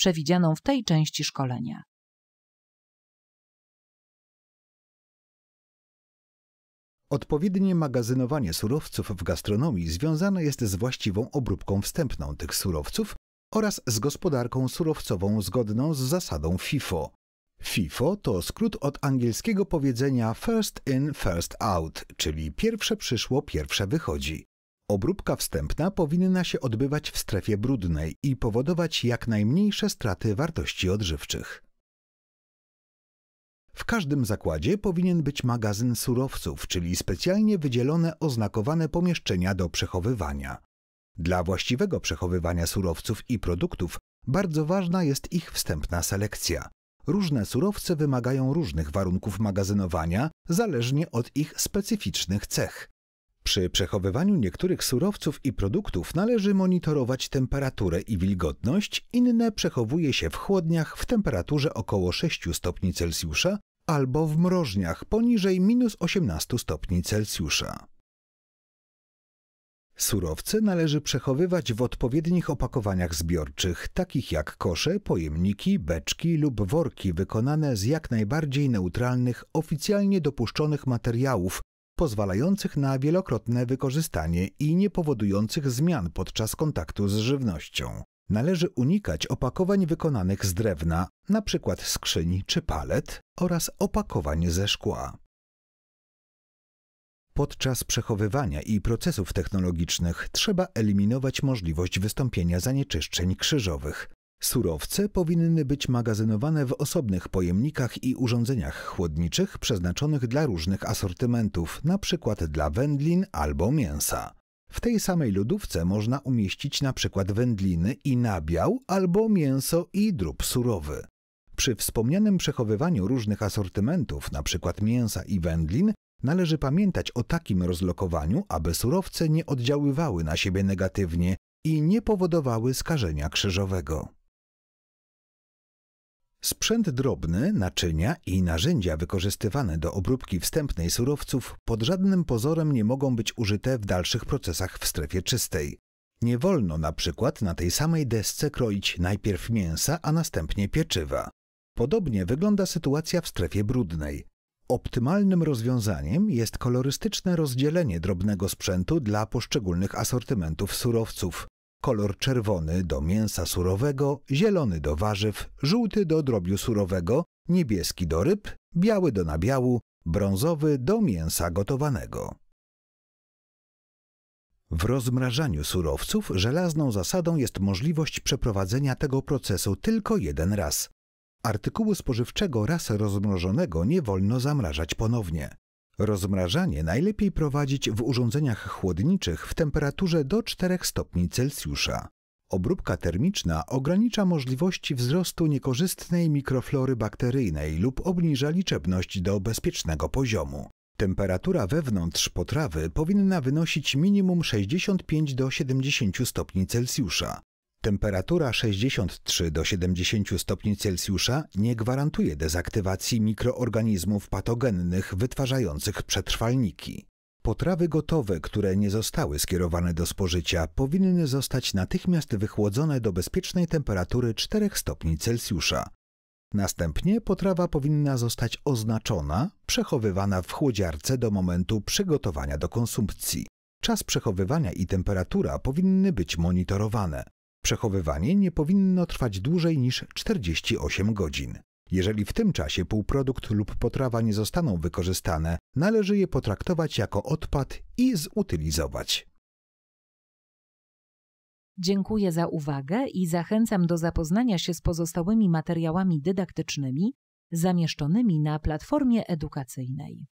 przewidzianą w tej części szkolenia. Odpowiednie magazynowanie surowców w gastronomii związane jest z właściwą obróbką wstępną tych surowców oraz z gospodarką surowcową zgodną z zasadą FIFO. FIFO to skrót od angielskiego powiedzenia first in, first out, czyli pierwsze przyszło, pierwsze wychodzi. Obróbka wstępna powinna się odbywać w strefie brudnej i powodować jak najmniejsze straty wartości odżywczych. W każdym zakładzie powinien być magazyn surowców, czyli specjalnie wydzielone oznakowane pomieszczenia do przechowywania. Dla właściwego przechowywania surowców i produktów bardzo ważna jest ich wstępna selekcja. Różne surowce wymagają różnych warunków magazynowania, zależnie od ich specyficznych cech. Przy przechowywaniu niektórych surowców i produktów należy monitorować temperaturę i wilgotność, inne przechowuje się w chłodniach w temperaturze około 6 stopni Celsjusza albo w mrożniach poniżej minus 18 stopni Celsjusza. Surowce należy przechowywać w odpowiednich opakowaniach zbiorczych, takich jak kosze, pojemniki, beczki lub worki wykonane z jak najbardziej neutralnych, oficjalnie dopuszczonych materiałów, pozwalających na wielokrotne wykorzystanie i niepowodujących zmian podczas kontaktu z żywnością. Należy unikać opakowań wykonanych z drewna, np. skrzyń czy palet, oraz opakowań ze szkła. Podczas przechowywania i procesów technologicznych trzeba eliminować możliwość wystąpienia zanieczyszczeń krzyżowych, Surowce powinny być magazynowane w osobnych pojemnikach i urządzeniach chłodniczych przeznaczonych dla różnych asortymentów, np. dla wędlin albo mięsa. W tej samej lodówce można umieścić np. wędliny i nabiał albo mięso i drób surowy. Przy wspomnianym przechowywaniu różnych asortymentów, np. mięsa i wędlin, należy pamiętać o takim rozlokowaniu, aby surowce nie oddziaływały na siebie negatywnie i nie powodowały skażenia krzyżowego. Sprzęt drobny, naczynia i narzędzia wykorzystywane do obróbki wstępnej surowców pod żadnym pozorem nie mogą być użyte w dalszych procesach w strefie czystej. Nie wolno na przykład na tej samej desce kroić najpierw mięsa, a następnie pieczywa. Podobnie wygląda sytuacja w strefie brudnej. Optymalnym rozwiązaniem jest kolorystyczne rozdzielenie drobnego sprzętu dla poszczególnych asortymentów surowców kolor czerwony do mięsa surowego, zielony do warzyw, żółty do drobiu surowego, niebieski do ryb, biały do nabiału, brązowy do mięsa gotowanego. W rozmrażaniu surowców żelazną zasadą jest możliwość przeprowadzenia tego procesu tylko jeden raz. Artykułu spożywczego raz rozmrożonego nie wolno zamrażać ponownie. Rozmrażanie najlepiej prowadzić w urządzeniach chłodniczych w temperaturze do 4 stopni Celsjusza. Obróbka termiczna ogranicza możliwości wzrostu niekorzystnej mikroflory bakteryjnej lub obniża liczebność do bezpiecznego poziomu. Temperatura wewnątrz potrawy powinna wynosić minimum 65 do 70 stopni Celsjusza. Temperatura 63 do 70 stopni Celsjusza nie gwarantuje dezaktywacji mikroorganizmów patogennych wytwarzających przetrwalniki. Potrawy gotowe, które nie zostały skierowane do spożycia, powinny zostać natychmiast wychłodzone do bezpiecznej temperatury 4 stopni Celsjusza. Następnie potrawa powinna zostać oznaczona, przechowywana w chłodziarce do momentu przygotowania do konsumpcji. Czas przechowywania i temperatura powinny być monitorowane. Przechowywanie nie powinno trwać dłużej niż 48 godzin. Jeżeli w tym czasie półprodukt lub potrawa nie zostaną wykorzystane, należy je potraktować jako odpad i zutylizować. Dziękuję za uwagę i zachęcam do zapoznania się z pozostałymi materiałami dydaktycznymi zamieszczonymi na platformie edukacyjnej.